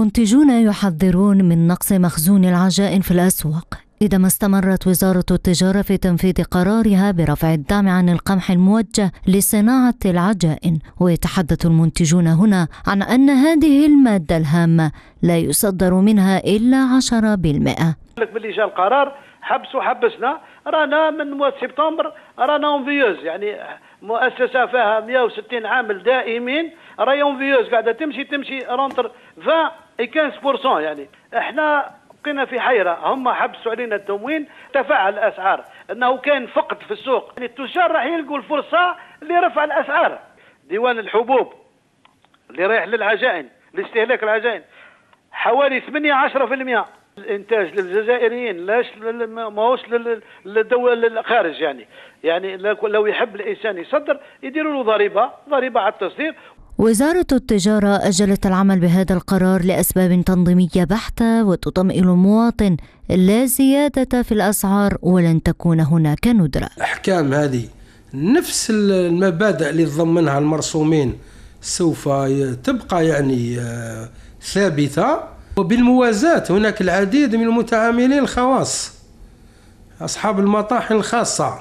منتجون يحذرون من نقص مخزون العجائن في الأسواق إذا ما استمرت وزارة التجارة في تنفيذ قرارها برفع الدعم عن القمح الموجه لصناعة العجائن ويتحدث المنتجون هنا عن أن هذه المادة الهامة لا يصدر منها إلا 10% ملي جاء القرار حبسوا حبسنا رانا من مواد سبتمبر رانا اونفيوز يعني مؤسسه فيها 160 عامل دائمين رايون فيوز قاعده تمشي تمشي رونتر 20 15% يعني احنا بقينا في حيرة هم حبسوا علينا التموين تفاعل الأسعار أنه كان فقد في السوق يعني التجار راح يلقوا الفرصة لرفع الأسعار ديوان الحبوب اللي رايح للعجائن لاستهلاك العجائن حوالي 8 10% الانتاج للجزائريين لاش ماهوش للدول للخارج يعني يعني لو يحب الانسان يصدر يديروا له ضريبه ضريبه على التصدير وزارة التجارة أجلت العمل بهذا القرار لأسباب تنظيمية بحتة وتطمئن المواطن لا زيادة في الأسعار ولن تكون هناك ندرة أحكام هذه نفس المبادئ اللي تضمنها المرسومين سوف تبقى يعني آه، ثابتة وبالموازاة هناك العديد من المتعاملين الخواص أصحاب المطاحن الخاصة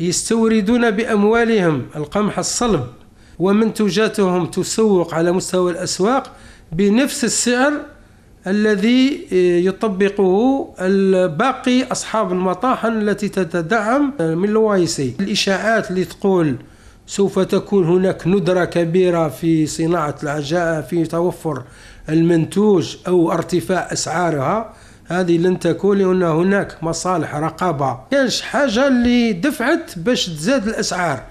يستوردون بأموالهم القمح الصلب ومنتوجاتهم تسوق على مستوى الأسواق بنفس السعر الذي آه، يطبقه باقي أصحاب المطاحن التي تتدعم آه، من الوايسي الإشاعات اللي تقول سوف تكون هناك ندرة كبيرة في صناعة العجائن في توفر المنتوج أو ارتفاع أسعارها هذه لن تكون لأن هناك مصالح رقابة كانش حاجة اللي دفعت باش تزاد الأسعار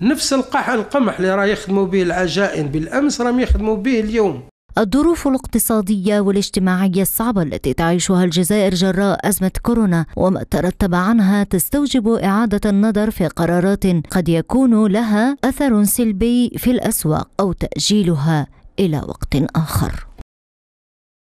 نفس القمح اللي راه يخدموا به العجائن بالأمس راهم يخدموا به اليوم الظروف الاقتصادية والاجتماعية الصعبة التي تعيشها الجزائر جراء أزمة كورونا وما ترتب عنها تستوجب إعادة النظر في قرارات قد يكون لها أثر سلبي في الأسواق أو تأجيلها إلى وقت آخر